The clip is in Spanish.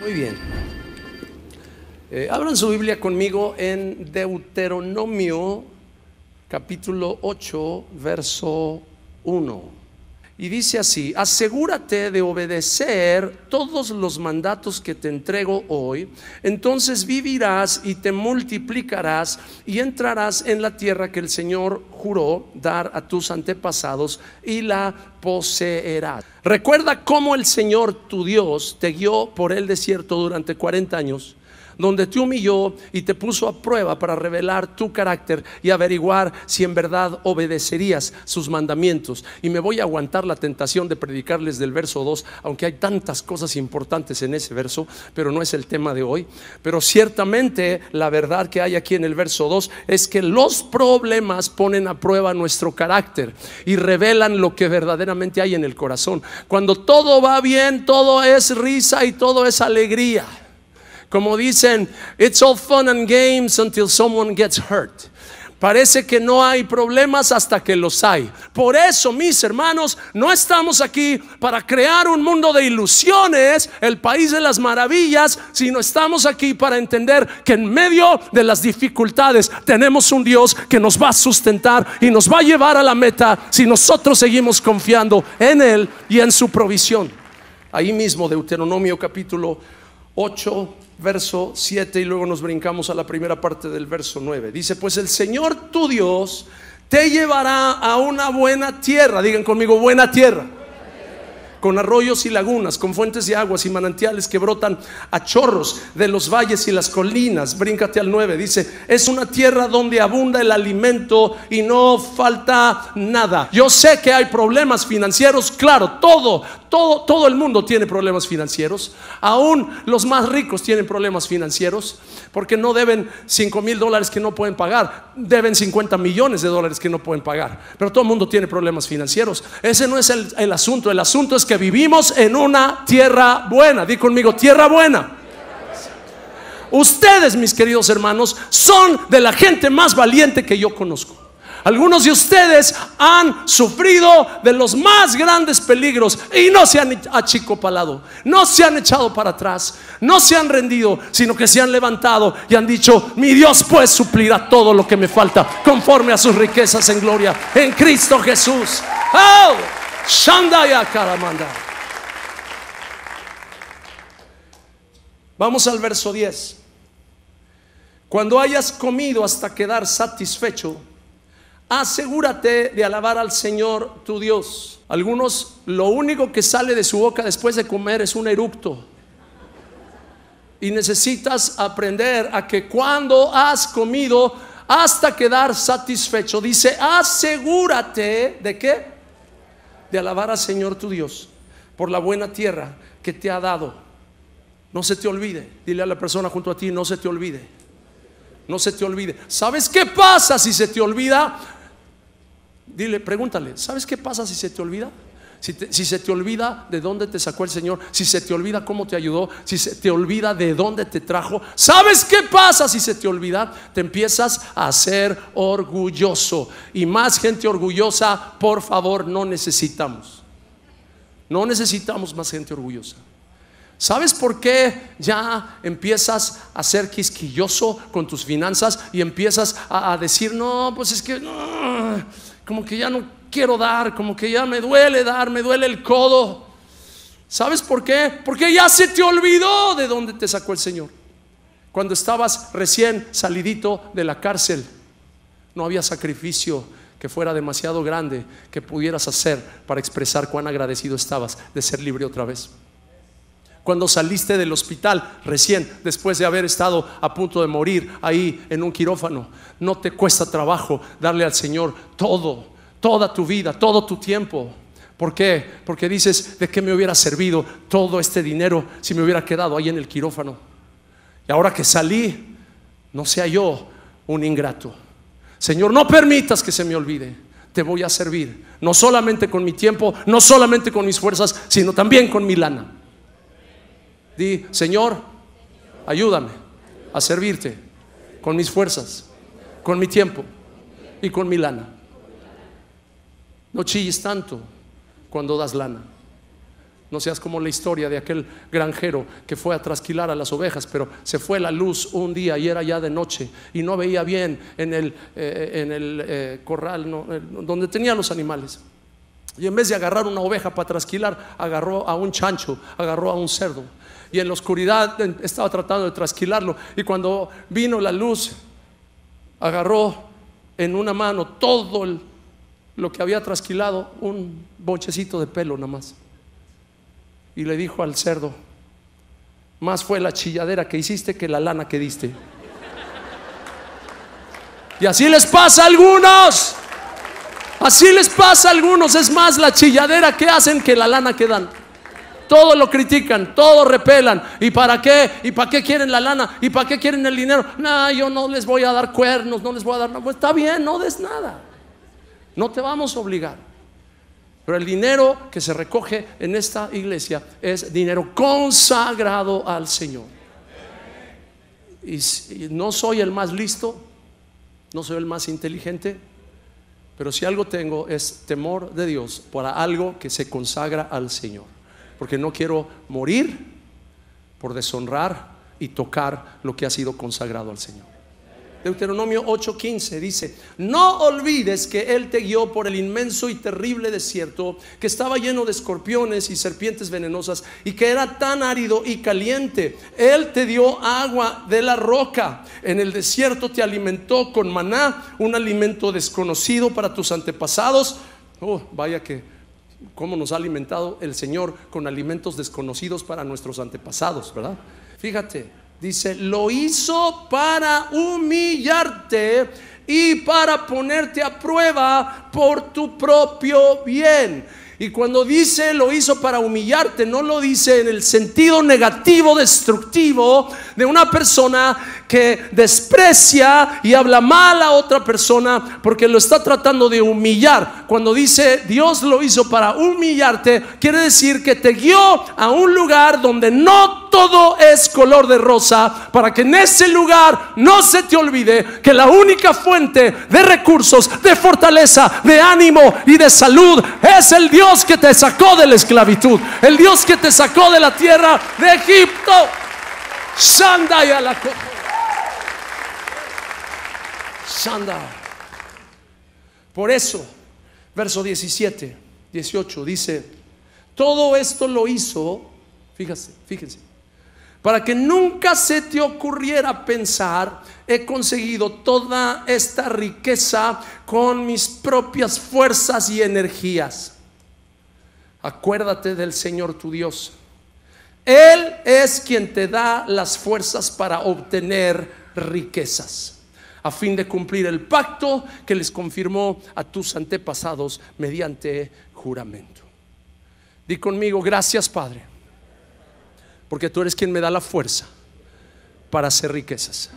Muy bien. Eh, abran su Biblia conmigo en Deuteronomio capítulo 8, verso 1. Y dice así, asegúrate de obedecer todos los mandatos que te entrego hoy, entonces vivirás y te multiplicarás y entrarás en la tierra que el Señor juró dar a tus antepasados y la poseerás. Recuerda cómo el Señor tu Dios te guió por el desierto durante 40 años donde te humilló y te puso a prueba para revelar tu carácter y averiguar si en verdad obedecerías sus mandamientos. Y me voy a aguantar la tentación de predicarles del verso 2, aunque hay tantas cosas importantes en ese verso, pero no es el tema de hoy. Pero ciertamente la verdad que hay aquí en el verso 2 es que los problemas ponen a prueba nuestro carácter y revelan lo que verdaderamente hay en el corazón. Cuando todo va bien, todo es risa y todo es alegría. Como dicen, it's all fun and games until someone gets hurt. Parece que no hay problemas hasta que los hay. Por eso, mis hermanos, no estamos aquí para crear un mundo de ilusiones, el país de las maravillas, sino estamos aquí para entender que en medio de las dificultades tenemos un Dios que nos va a sustentar y nos va a llevar a la meta si nosotros seguimos confiando en Él y en su provisión. Ahí mismo, Deuteronomio capítulo 8, verso 7 y luego nos brincamos a la primera parte del verso 9. Dice, pues el Señor tu Dios te llevará a una buena tierra, digan conmigo, buena tierra, con arroyos y lagunas, con fuentes de aguas y manantiales que brotan a chorros de los valles y las colinas. Bríncate al 9, dice, es una tierra donde abunda el alimento y no falta nada. Yo sé que hay problemas financieros, claro, todo, todo, el mundo tiene problemas financieros. Aún los más ricos tienen problemas financieros porque no deben 5 mil dólares que no pueden pagar. Deben 50 millones de dólares que no pueden pagar. Pero todo el mundo tiene problemas financieros. Ese no es el, el asunto. El asunto es que vivimos en una tierra buena. Di conmigo, tierra buena. Ustedes, mis queridos hermanos, son de la gente más valiente que yo conozco. Algunos de ustedes han sufrido de los más grandes peligros y no se han achicopalado, no se han echado para atrás, no se han rendido, sino que se han levantado y han dicho, mi Dios pues suplirá todo lo que me falta conforme a sus riquezas en gloria en Cristo Jesús. ¡Oh! Vamos al verso 10. Cuando hayas comido hasta quedar satisfecho, asegúrate de alabar al Señor tu Dios. Algunos, lo único que sale de su boca después de comer es un eructo. Y necesitas aprender a que cuando has comido hasta quedar satisfecho, dice, asegúrate de qué? De alabar al Señor tu Dios por la buena tierra que te ha dado. No se te olvide, dile a la persona junto a ti, no se te olvide. No se te olvide. ¿Sabes qué pasa si se te olvida? Dile, pregúntale, ¿sabes qué pasa si se te olvida? Si, se te olvida de dónde te sacó el Señor, si se te olvida cómo te ayudó, si se te olvida de dónde te trajo, ¿sabes qué pasa si se te olvida? Te empiezas a ser orgulloso. Y más gente orgullosa, por favor, no necesitamos. No necesitamos más gente orgullosa. ¿Sabes por qué ya empiezas a ser quisquilloso con tus finanzas y empiezas a decir, no, pues es que no, como que ya no quiero dar, como que ya me duele dar, me duele el codo. ¿Sabes por qué? Porque ya se te olvidó de dónde te sacó el Señor. Cuando estabas recién salidito de la cárcel, no había sacrificio que fuera demasiado grande que pudieras hacer para expresar cuán agradecido estabas de ser libre otra vez cuando saliste del hospital recién, después de haber estado a punto de morir ahí en un quirófano. No te cuesta trabajo darle al Señor todo, toda tu vida, todo tu tiempo. ¿Por qué? Porque dices, ¿de qué me hubiera servido todo este dinero si me hubiera quedado ahí en el quirófano? Y ahora que salí, no sea yo un ingrato. Señor, no permitas que se me olvide. Te voy a servir, no solamente con mi tiempo, no solamente con mis fuerzas, sino también con mi lana. Señor, ayúdame a servirte con mis fuerzas, con mi tiempo y con mi lana. No chilles tanto cuando das lana. No seas como la historia de aquel granjero que fue a trasquilar a las ovejas, pero se fue la luz un día y era ya de noche y no veía bien en el, eh, en el eh, corral eh, donde tenía los animales. Y en vez de agarrar una oveja para trasquilar, agarró a un chancho, agarró a un cerdo. Y en la oscuridad estaba tratando de trasquilarlo. Y cuando vino la luz, agarró en una mano todo lo que había trasquilado, un bochecito de pelo nada más. Y le dijo al cerdo, más fue la chilladera que hiciste que la lana que diste. Y así les pasa a algunos. Así les pasa a algunos, es más la chilladera que hacen que la lana que dan. Todo lo critican, todo repelan. ¿Y para qué? ¿Y para qué quieren la lana? ¿Y para qué quieren el dinero? No, yo no les voy a dar cuernos, no les voy a dar nada. Pues está bien, no des nada. No te vamos a obligar. Pero el dinero que se recoge en esta iglesia es dinero consagrado al Señor. Y no soy el más listo, no soy el más inteligente, pero si algo tengo es temor de Dios para algo que se consagra al Señor. Porque no quiero morir por deshonrar y tocar lo que ha sido consagrado al Señor. Deuteronomio 8:15 dice, no olvides que Él te guió por el inmenso y terrible desierto que estaba lleno de escorpiones y serpientes venenosas y que era tan árido y caliente. Él te dio agua de la roca. En el desierto te alimentó con maná, un alimento desconocido para tus antepasados. Oh, vaya que, ¿cómo nos ha alimentado el Señor con alimentos desconocidos para nuestros antepasados, verdad? Fíjate, Dice, lo hizo para humillarte y para ponerte a prueba por tu propio bien. Y cuando dice lo hizo para humillarte, no lo dice en el sentido negativo, destructivo de una persona que desprecia y habla mal a otra persona porque lo está tratando de humillar. Cuando dice Dios lo hizo para humillarte, quiere decir que te guió a un lugar donde no todo es color de rosa para que en ese lugar no se te olvide que la única fuente de recursos, de fortaleza, de ánimo y de salud es el Dios que te sacó de la esclavitud, el Dios que te sacó de la tierra de Egipto. a la por eso, verso 17, 18 dice, todo esto lo hizo, fíjense, fíjense, para que nunca se te ocurriera pensar, he conseguido toda esta riqueza con mis propias fuerzas y energías. Acuérdate del Señor tu Dios. Él es quien te da las fuerzas para obtener riquezas a fin de cumplir el pacto que les confirmó a tus antepasados mediante juramento. Di conmigo, gracias Padre, porque tú eres quien me da la fuerza para hacer riquezas.